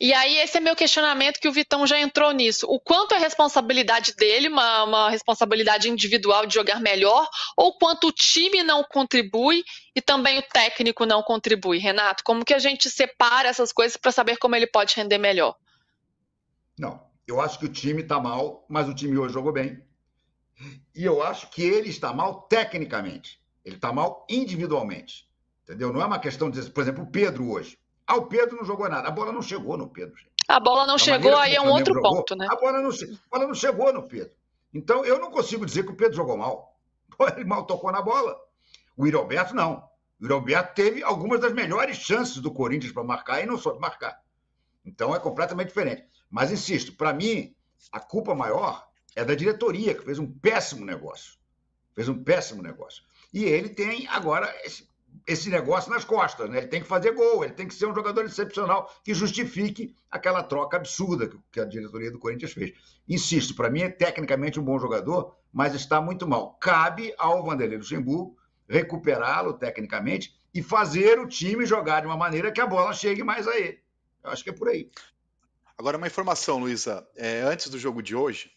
E aí, esse é meu questionamento que o Vitão já entrou nisso. O quanto é responsabilidade dele, uma, uma responsabilidade individual de jogar melhor, ou quanto o time não contribui e também o técnico não contribui? Renato, como que a gente separa essas coisas para saber como ele pode render melhor? Não, eu acho que o time está mal, mas o time hoje jogou bem. E eu acho que ele está mal tecnicamente. Ele está mal individualmente. Entendeu? Não é uma questão de, por exemplo, o Pedro hoje. Ah, o Pedro não jogou nada. A bola não chegou no Pedro, gente. A bola não chegou, aí é um outro jogou, ponto, né? A bola, não, a bola não chegou no Pedro. Então, eu não consigo dizer que o Pedro jogou mal. Ele mal tocou na bola. O Iroberto, não. O Iroberto teve algumas das melhores chances do Corinthians para marcar e não soube marcar. Então, é completamente diferente. Mas, insisto, para mim, a culpa maior é da diretoria, que fez um péssimo negócio. Fez um péssimo negócio. E ele tem agora esse esse negócio nas costas, né? Ele tem que fazer gol, ele tem que ser um jogador excepcional que justifique aquela troca absurda que a diretoria do Corinthians fez. Insisto, para mim é tecnicamente um bom jogador, mas está muito mal. Cabe ao Vanderlei Luxemburgo recuperá-lo tecnicamente e fazer o time jogar de uma maneira que a bola chegue mais a ele. Eu acho que é por aí. Agora, uma informação, Luísa. É, antes do jogo de hoje,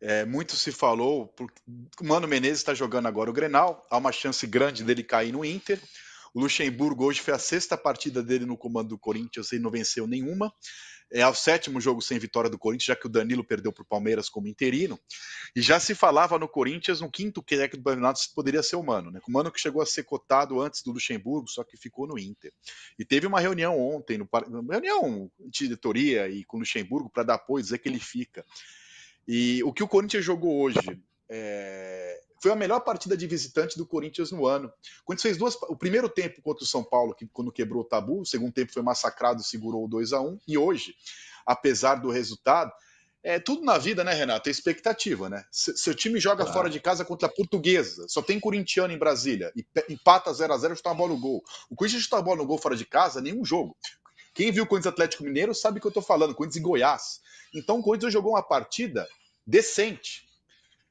é, muito se falou, porque o Mano Menezes está jogando agora o Grenal, há uma chance grande dele cair no Inter. O Luxemburgo hoje foi a sexta partida dele no comando do Corinthians e não venceu nenhuma. É, é o sétimo jogo sem vitória do Corinthians, já que o Danilo perdeu para o Palmeiras como interino. E já se falava no Corinthians, no quinto que é do campeonato, poderia ser o Mano, né? O Mano que chegou a ser cotado antes do Luxemburgo, só que ficou no Inter. E teve uma reunião ontem, no, uma reunião de diretoria e com o Luxemburgo, para dar apoio, dizer que ele fica. E o que o Corinthians jogou hoje é... foi a melhor partida de visitante do Corinthians no ano. O Corinthians fez duas. O primeiro tempo contra o São Paulo, que quando quebrou o tabu, o segundo tempo foi massacrado, segurou o 2 a 1 E hoje, apesar do resultado, é tudo na vida, né, Renato? É expectativa, né? Se, seu time joga claro. fora de casa contra a portuguesa, só tem corintiano em Brasília, e empata 0 a 0 chuta a bola no gol. O Corinthians chuta a bola no gol fora de casa, nenhum jogo. Quem viu o Corinthians Atlético Mineiro sabe o que eu estou falando, Corinthians e Goiás. Então o Corinthians jogou uma partida decente.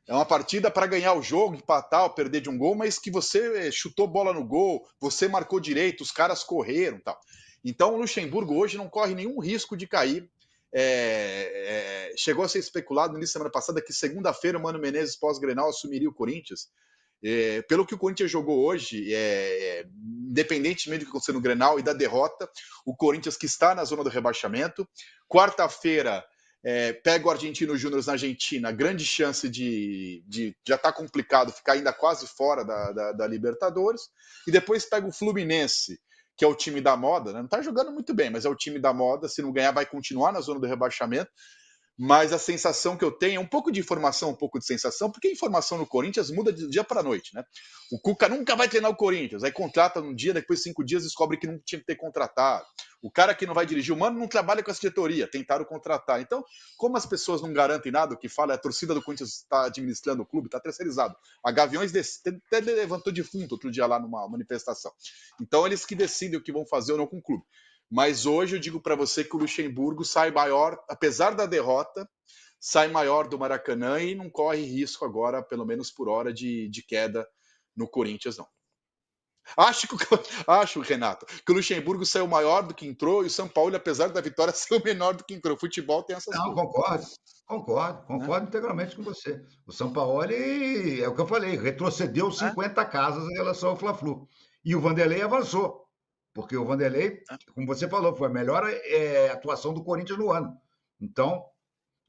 É uma partida para ganhar o jogo, empatar ou perder de um gol, mas que você eh, chutou bola no gol, você marcou direito, os caras correram tal. Então o Luxemburgo hoje não corre nenhum risco de cair. É, é, chegou a ser especulado no início da semana passada que segunda-feira o Mano Menezes pós-Grenal assumiria o Corinthians. É, pelo que o Corinthians jogou hoje, é, é, independentemente do que aconteceu no Grenal e da derrota, o Corinthians que está na zona do rebaixamento. Quarta-feira, é, pega o Argentino Júnior na Argentina, grande chance de, de já estar tá complicado, ficar ainda quase fora da, da, da, Libertadores. E depois pega o Fluminense, que é o time da moda, né? não está jogando muito bem, mas é o time da moda. Se não ganhar, vai continuar na zona do rebaixamento mas a sensação que eu tenho é um pouco de informação, um pouco de sensação, porque a informação no Corinthians muda de dia para noite, né? O Cuca nunca vai treinar o Corinthians, aí contrata num dia, depois cinco dias descobre que não tinha que ter contratado. O cara que não vai dirigir o Mano não trabalha com a diretoria, tentaram contratar. Então, como as pessoas não garantem nada, o que fala é a torcida do Corinthians está administrando o clube, está terceirizado. A Gaviões até levantou defunto outro dia lá numa manifestação. Então, eles que decidem o que vão fazer ou não com o clube. Mas hoje eu digo para você que o Luxemburgo sai maior, apesar da derrota, sai maior do Maracanã e não corre risco agora, pelo menos por hora, de, de queda no Corinthians, não. Acho, que, acho, Renato, que o Luxemburgo saiu maior do que entrou e o São Paulo, apesar da vitória, saiu menor do que entrou. O futebol tem essas Não, coisas. concordo, concordo, concordo é? integralmente com você. O São Paulo, é o que eu falei, retrocedeu 50 é? Né? casas em relação ao Fla-Flu. E o Vanderlei avançou porque o Vanderlei, ah. como você falou, foi a melhor é, atuação do Corinthians no ano. Então,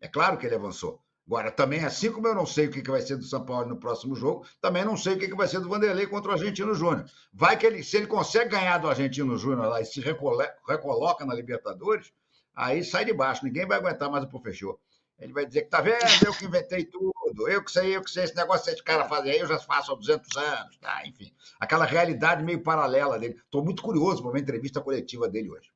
é claro que ele avançou. Agora, também, assim como eu não sei o que vai ser do São Paulo no próximo jogo, também não sei o que vai ser do Vanderlei contra o Argentino Júnior. Vai que ele, se ele consegue ganhar do Argentino Júnior lá e se recoloca na Libertadores, aí sai de baixo, ninguém vai aguentar mais o Professor. Ele vai dizer que tá vendo, eu que inventei tudo, eu que sei, eu que sei, esse negócio que esse cara fazem aí, eu já faço há 200 anos, tá? Enfim, aquela realidade meio paralela dele. Estou muito curioso para uma entrevista coletiva dele hoje.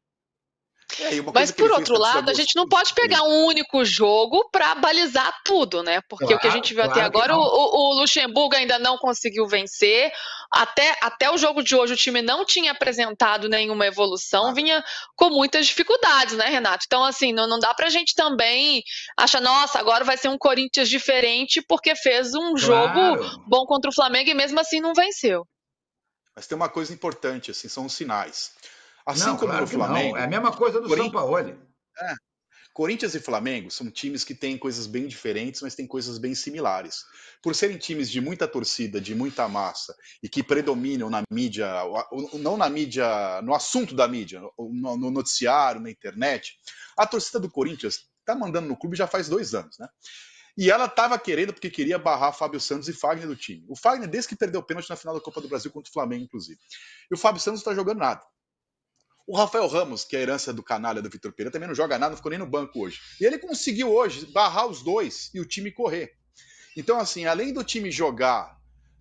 É, Mas por outro lado, a gente não pode pegar um único jogo para balizar tudo, né? Porque claro, o que a gente viu claro até agora, o, o, Luxemburgo ainda não conseguiu vencer. Até, até o jogo de hoje, o time não tinha apresentado nenhuma evolução, claro. vinha com muitas dificuldades, né, Renato? Então, assim, não, não dá a gente também achar, nossa, agora vai ser um Corinthians diferente porque fez um jogo bom contra o Flamengo e mesmo assim não venceu. Mas tem uma coisa importante, assim, são os sinais. Assim não, como claro no Flamengo. É a mesma coisa do Corin... São Paulo. É. Corinthians e Flamengo são times que têm coisas bem diferentes, mas têm coisas bem similares. Por serem times de muita torcida, de muita massa, e que predominam na mídia, não na mídia, no assunto da mídia, no noticiário, na internet, a torcida do Corinthians está mandando no clube já faz dois anos, né? E ela estava querendo, porque queria barrar Fábio Santos e Fagner do time. O Fagner, desde que perdeu o pênalti na final da Copa do Brasil contra o Flamengo, inclusive. E o Fábio Santos não está jogando nada. O Rafael Ramos, que é a herança do canalha do Vitor Pereira, também não joga nada, não ficou nem no banco hoje. E ele conseguiu hoje barrar os dois e o time correr. Então, assim, além do time jogar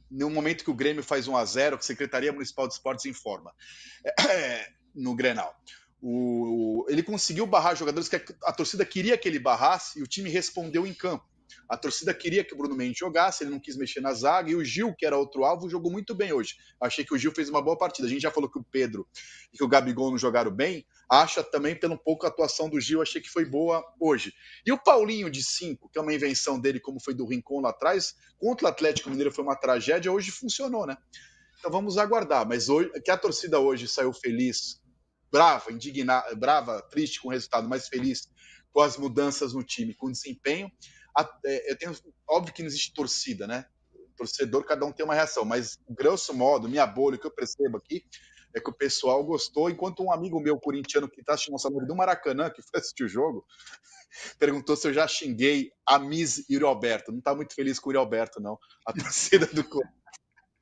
no momento que o Grêmio faz 1 a 0 que a Secretaria Municipal de Esportes informa, é, é no Grenal. O, ele conseguiu barrar jogadores que a, a torcida queria que ele barrasse e o time respondeu em campo. A torcida queria que o Bruno Mendes jogasse, ele não quis mexer na zaga, e o Gil, que era outro alvo, jogou muito bem hoje. Achei que o Gil fez uma boa partida. A gente já falou que o Pedro e que o Gabigol não jogaram bem. Acha também, pelo pouco, a atuação do Gil, achei que foi boa hoje. E o Paulinho de 5, que é uma invenção dele, como foi do Rincon lá atrás, contra o Atlético Mineiro foi uma tragédia, hoje funcionou, né? Então vamos aguardar. Mas hoje, que a torcida hoje saiu feliz, brava, indignada, brava, triste com o resultado, mas feliz com as mudanças no time, com o desempenho é, eu tenho, óbvio que não existe torcida, né? Torcedor, cada um tem uma reação, mas grosso modo, minha bolha, o que eu percebo aqui é que o pessoal gostou, enquanto um amigo meu corintiano que está assistindo o salão do Maracanã, que foi assistir o jogo, perguntou se eu já xinguei a Miss e o Roberto. Não está muito feliz com o Roberto, não. A torcida do